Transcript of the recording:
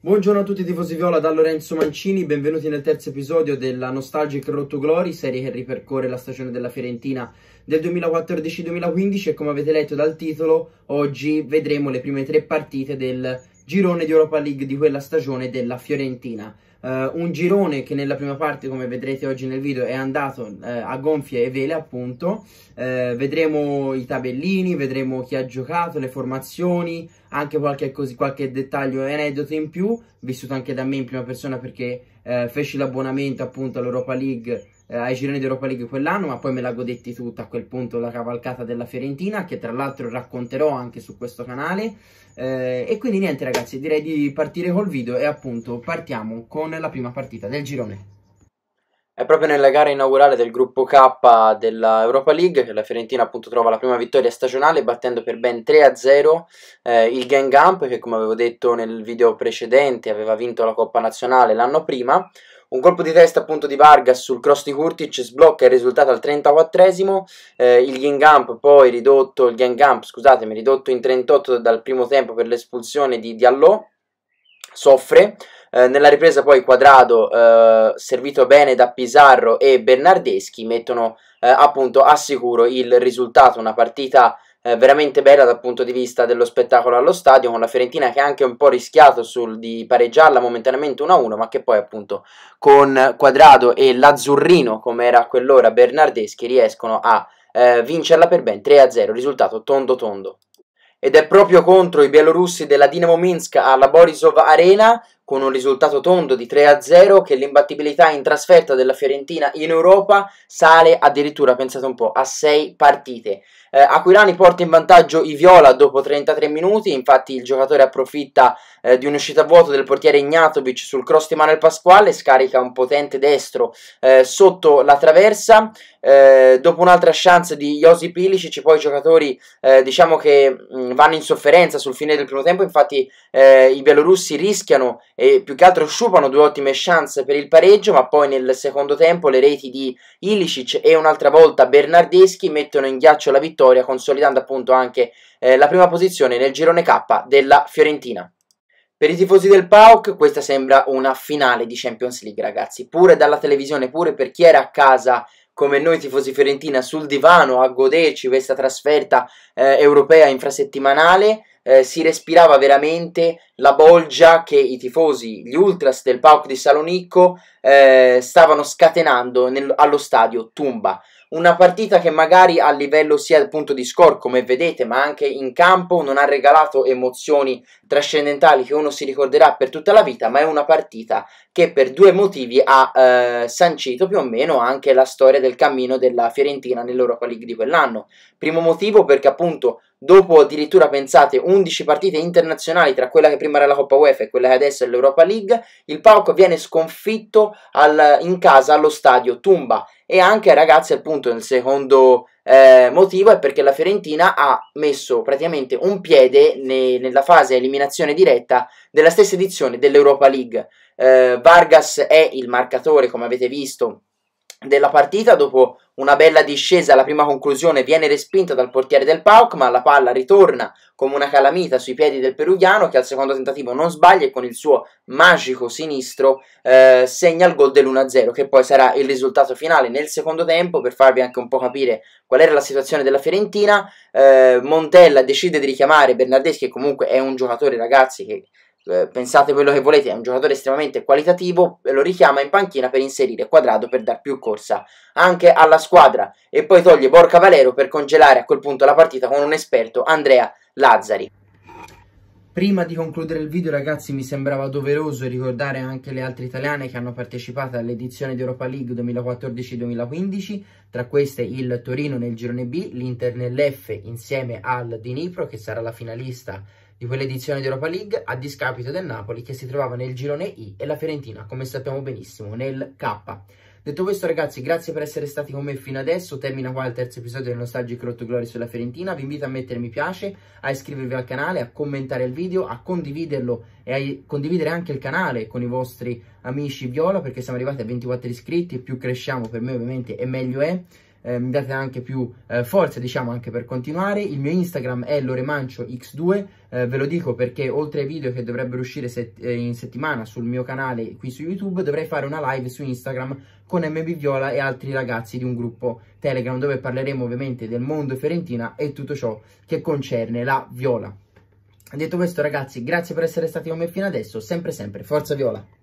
Buongiorno a tutti tifosi Viola da Lorenzo Mancini, benvenuti nel terzo episodio della Nostalgic Road to Glory, serie che ripercorre la stagione della Fiorentina del 2014-2015 e come avete letto dal titolo, oggi vedremo le prime tre partite del girone di Europa League di quella stagione della Fiorentina. Uh, un girone che nella prima parte, come vedrete oggi nel video, è andato uh, a gonfie e vele appunto. Uh, vedremo i tabellini, vedremo chi ha giocato, le formazioni, anche qualche, così, qualche dettaglio e aneddoto in più, vissuto anche da me in prima persona perché feci l'abbonamento appunto all'Europa League eh, ai gironi di Europa League quell'anno, ma poi me la godetti tutta a quel punto la cavalcata della Fiorentina, che tra l'altro racconterò anche su questo canale. Eh, e quindi niente ragazzi, direi di partire col video e appunto partiamo con la prima partita del girone. È proprio nella gara inaugurale del gruppo K della Europa League che la Fiorentina appunto trova la prima vittoria stagionale battendo per ben 3-0 eh, il Gang Amp che come avevo detto nel video precedente aveva vinto la Coppa Nazionale l'anno prima. Un colpo di testa appunto di Vargas sul cross di Kurtic sblocca il risultato al 34esimo, eh, il Gengamp poi ridotto, il Gengamp scusatemi, ridotto in 38 dal primo tempo per l'espulsione di Diallo, soffre, eh, nella ripresa poi Quadrado eh, servito bene da Pizarro e Bernardeschi mettono eh, appunto a sicuro il risultato, una partita eh, veramente bella dal punto di vista dello spettacolo allo stadio, con la Fiorentina che ha anche un po' rischiato sul, di pareggiarla momentaneamente 1-1, ma che poi appunto con Quadrado e l'Azzurrino, come era a quell'ora Bernardeschi, riescono a eh, vincerla per ben 3-0, risultato tondo tondo ed è proprio contro i bielorussi della Dinamo Minsk alla Borisov Arena con un risultato tondo di 3-0 che l'imbattibilità in trasferta della Fiorentina in Europa sale addirittura, pensate un po', a 6 partite. Eh, Aquilani porta in vantaggio i Viola dopo 33 minuti, infatti il giocatore approfitta eh, di un'uscita a vuoto del portiere Ignatovic sul cross di Manuel Pasquale, scarica un potente destro eh, sotto la traversa. Eh, dopo un'altra chance di Josi Pilicic, poi i giocatori eh, diciamo che mh, mm, vanno in sofferenza sul fine del primo tempo, infatti eh, i bielorussi rischiano e più che altro sciupano due ottime chance per il pareggio, ma poi nel secondo tempo le reti di Ilicic e un'altra volta Bernardeschi mettono in ghiaccio la vittoria, consolidando appunto anche eh, la prima posizione nel girone K della Fiorentina. Per i tifosi del PAOK questa sembra una finale di Champions League ragazzi, pure dalla televisione, pure per chi era a casa come noi tifosi Fiorentina sul divano a goderci questa trasferta eh, europea infrasettimanale, eh, si respirava veramente la bolgia che i tifosi, gli ultras del PAOK di Salonicco, eh, stavano scatenando nel, allo stadio Tumba una partita che magari a livello sia appunto di score come vedete ma anche in campo non ha regalato emozioni trascendentali che uno si ricorderà per tutta la vita ma è una partita che per due motivi ha eh, sancito più o meno anche la storia del cammino della Fiorentina nell'Europa League di quell'anno primo motivo perché appunto dopo addirittura pensate 11 partite internazionali tra quella che prima era la Coppa UEFA e quella che adesso è l'Europa League, il PAOK viene sconfitto al, in casa allo stadio Tumba e anche ragazzi appunto nel secondo eh, motivo è perché la Fiorentina ha messo praticamente un piede ne, nella fase eliminazione diretta della stessa edizione dell'Europa League. Eh, Vargas è il marcatore come avete visto della partita dopo una bella discesa alla prima conclusione viene respinta dal portiere del Pauk ma la palla ritorna come una calamita sui piedi del peruviano che al secondo tentativo non sbaglia e con il suo magico sinistro eh, segna il gol dell'1-0 che poi sarà il risultato finale nel secondo tempo per farvi anche un po' capire qual era la situazione della Fiorentina eh, Montella decide di richiamare Bernardeschi che comunque è un giocatore ragazzi che eh, pensate quello che volete, è un giocatore estremamente qualitativo, lo richiama in panchina per inserire Quadrado per dar più corsa anche alla squadra e poi toglie Borca Valero per congelare a quel punto la partita con un esperto Andrea Lazzari. Prima di concludere il video ragazzi mi sembrava doveroso ricordare anche le altre italiane che hanno partecipato all'edizione di Europa League 2014-2015, tra queste il Torino nel girone B, l'Inter nell'F insieme al Dnipro che sarà la finalista di quell'edizione di Europa League a discapito del Napoli che si trovava nel girone I e la Fiorentina, come sappiamo benissimo, nel K. Detto questo ragazzi, grazie per essere stati con me fino adesso, termina qua il terzo episodio del Nostalgic Road to Glory sulla Fiorentina, vi invito a mettere mi piace, a iscrivervi al canale, a commentare il video, a condividerlo e a condividere anche il canale con i vostri amici viola perché siamo arrivati a 24 iscritti, più cresciamo per me ovviamente e meglio è eh, mi date anche più eh, forza diciamo anche per continuare il mio Instagram è loremanciox 2 eh, ve lo dico perché oltre ai video che dovrebbero uscire set eh, in settimana sul mio canale qui su YouTube dovrei fare una live su Instagram con MB Viola e altri ragazzi di un gruppo Telegram dove parleremo ovviamente del mondo fiorentina e tutto ciò che concerne la Viola. Detto questo ragazzi, grazie per essere stati con me fino adesso, sempre sempre, forza Viola!